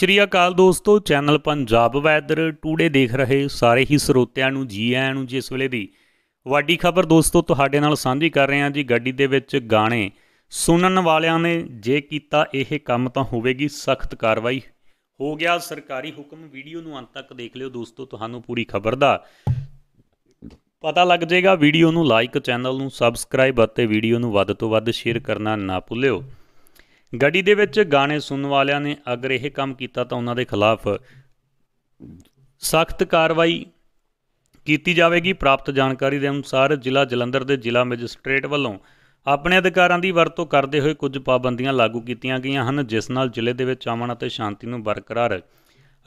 ਸ਼੍ਰੀ ਅਕਾਲ ਦੋਸਤੋ channel Punjab weather today ਦੇਖ ਰਹੇ ਸਾਰੇ ਹੀ ਸਰੋਤਿਆਂ ਨੂੰ ਜੀ ਆਇਆਂ ਨੂੰ ਜਿਸ ਵੇਲੇ ਦੀ ਵੱਡੀ ਖਬਰ ਦੋਸਤੋ ਤੁਹਾਡੇ ਨਾਲ ਸਾਂਝੀ ਕਰ ਰਹੇ ਹਾਂ ਜੀ ਗੱਡੀ ਦੇ ਵਿੱਚ ਗਾਣੇ ਸੁਣਨ ਵਾਲਿਆਂ ਨੇ ਜੇ ਕੀਤਾ ਇਹ ਕੰਮ ਤਾਂ ਹੋਵੇਗੀ ਸਖਤ ਕਾਰਵਾਈ ਹੋ ਗਿਆ ਸਰਕਾਰੀ ਹੁਕਮ ਵੀਡੀਓ ਨੂੰ ਅੰਤ ਤੱਕ ਦੇਖ ਲਿਓ ਦੋਸਤੋ ਤੁਹਾਨੂੰ ਪੂਰੀ ਖਬਰ ਦਾ ਪਤਾ ਲੱਗ ਜਾਏਗਾ ਵੀਡੀਓ ਨੂੰ ਲਾਈਕ ਚੈਨਲ ਨੂੰ ਸਬਸਕ੍ਰਾਈਬ ਅਤੇ ਵੀਡੀਓ ਨੂੰ ਵੱਧ ਤੋਂ ਵੱਧ ਸ਼ੇਅਰ ਕਰਨਾ ਨਾ ਭੁੱਲਿਓ ਗੱਡੀ ਦੇ ਵਿੱਚ ਗਾਣੇ ਸੁਣਨ ਵਾਲਿਆਂ ਨੇ ਅਗਰ ਇਹ ਕੰਮ ਕੀਤਾ ਤਾਂ ਉਹਨਾਂ ਦੇ ਖਿਲਾਫ ਸਖਤ ਕਾਰਵਾਈ ਕੀਤੀ ਜਾਵੇਗੀ ਪ੍ਰਾਪਤ ਜਾਣਕਾਰੀ ਦੇ ਅਨੁਸਾਰ ਜ਼ਿਲ੍ਹਾ ਜਲੰਧਰ ਦੇ ਜ਼ਿਲ੍ਹਾ ਮੈਜਿਸਟ੍ਰੇਟ ਵੱਲੋਂ ਆਪਣੇ ਅਧਿਕਾਰਾਂ ਦੀ ਵਰਤੋਂ ਕਰਦੇ ਹੋਏ ਕੁਝ ਪਾਬੰਦੀਆਂ ਲਾਗੂ ਕੀਤੀਆਂ ਗਈਆਂ ਹਨ ਜਿਸ ਨਾਲ ਜ਼ਿਲ੍ਹੇ ਦੇ ਵਿੱਚ ਆਮਨ ਅਤੇ ਸ਼ਾਂਤੀ ਨੂੰ ਬਰਕਰਾਰ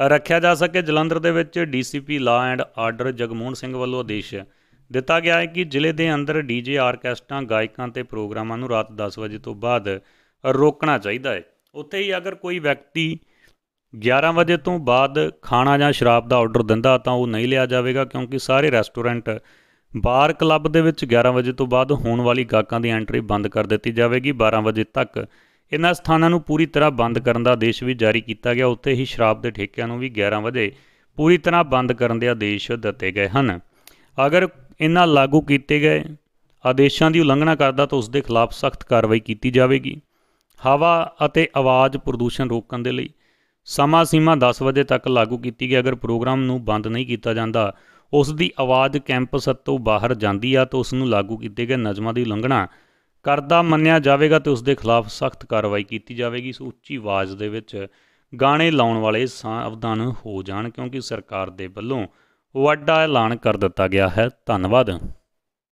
ਰੱਖਿਆ ਜਾ ਸਕੇ ਜਲੰਧਰ ਦੇ ਵਿੱਚ DCP law and order Jagmohan Singh ਵੱਲੋਂ ਆਦੇਸ਼ ਦਿੱਤਾ ਗਿਆ ਹੈ ਕਿ ਜ਼ਿਲ੍ਹੇ ਦੇ ਅੰਦਰ ਡੀਜੇ ਆਰਕੈਸਟਰਾਂ ਗਾਇਕਾਂ ਤੇ ਪ੍ਰੋਗਰਾਮਾਂ ਨੂੰ ਰਾਤ 10 ਵਜੇ ਤੋਂ ਬਾਅਦ ਰੋਕਣਾ ਚਾਹੀਦਾ ਹੈ ਉੱਥੇ ਹੀ ਅਗਰ ਕੋਈ ਵਿਅਕਤੀ 11 ਵਜੇ ਤੋਂ ਬਾਅਦ ਖਾਣਾ ਜਾਂ ਸ਼ਰਾਬ ਦਾ ਆਰਡਰ ਦਿੰਦਾ ਤਾਂ ਉਹ ਨਹੀਂ ਲਿਆ ਜਾਵੇਗਾ ਕਿਉਂਕਿ ਸਾਰੇ ਰੈਸਟੋਰੈਂਟ ਬਾਰ ਕਲੱਬ ਦੇ ਵਿੱਚ 11 ਵਜੇ ਤੋਂ ਬਾਅਦ ਹੋਣ ਵਾਲੀ ਗਾਹਕਾਂ ਦੀ ਐਂਟਰੀ ਬੰਦ ਕਰ ਦਿੱਤੀ ਜਾਵੇਗੀ 12 ਵਜੇ ਤੱਕ ਇਹਨਾਂ ਸਥਾਨਾਂ ਨੂੰ ਪੂਰੀ ਤਰ੍ਹਾਂ ਬੰਦ ਕਰਨ ਦਾ ਆਦੇਸ਼ ਵੀ ਜਾਰੀ ਕੀਤਾ ਗਿਆ ਉੱਥੇ ਹੀ ਸ਼ਰਾਬ ਦੇ ਠੇਕਿਆਂ ਨੂੰ ਵੀ 11 ਵਜੇ ਪੂਰੀ ਤਰ੍ਹਾਂ ਬੰਦ ਕਰਨ ਦੇ ਆਦੇਸ਼ ਦਿੱਤੇ ਗਏ ਹਨ ਅਗਰ ਇਹਨਾਂ ਲਾਗੂ ਕੀਤੇ ਗਏ ਆਦੇਸ਼ਾਂ ਦੀ ਉਲੰਘਣਾ ਕਰਦਾ ਤਾਂ ਉਸ ਦੇ ਖਿਲਾਫ ਸਖਤ ਕਾਰਵਾਈ ਕੀਤੀ ਜਾਵੇਗੀ ਹਵਾ ਅਤੇ ਆਵਾਜ਼ ਪ੍ਰਦੂਸ਼ਣ ਰੋਕਣ ਦੇ ਲਈ ਸਮਾਂ ਸੀਮਾ 10 ਵਜੇ ਤੱਕ ਲਾਗੂ ਕੀਤੀ ਗਈ ਅਗਰ ਪ੍ਰੋਗਰਾਮ ਨੂੰ ਬੰਦ ਨਹੀਂ ਕੀਤਾ ਜਾਂਦਾ ਉਸ ਦੀ ਆਵਾਜ਼ ਕੈਂਪਸ ਤੋਂ ਬਾਹਰ ਜਾਂਦੀ ਆ ਤਾਂ ਉਸ ਨੂੰ ਲਾਗੂ ਕੀਤੇ ਗਏ ਨਿਯਮਾਂ ਦੀ ਉਲੰਘਣਾ ਕਰਦਾ ਮੰਨਿਆ ਜਾਵੇਗਾ ਤੇ ਉਸ ਦੇ ਖਿਲਾਫ ਸਖਤ ਕਾਰਵਾਈ ਕੀਤੀ ਜਾਵੇਗੀ ਸੋ ਉੱਚੀ ਆਵਾਜ਼ ਦੇ ਵਿੱਚ ਗਾਣੇ ਲਾਉਣ ਵਾਲੇ ਸਾਵਧਾਨ ਹੋ ਜਾਣ ਕਿਉਂਕਿ ਸਰਕਾਰ ਦੇ ਵੱਲੋਂ ਵੱਡਾ ਐਲਾਨ ਕਰ ਦਿੱਤਾ ਗਿਆ ਹੈ ਧੰਨਵਾਦ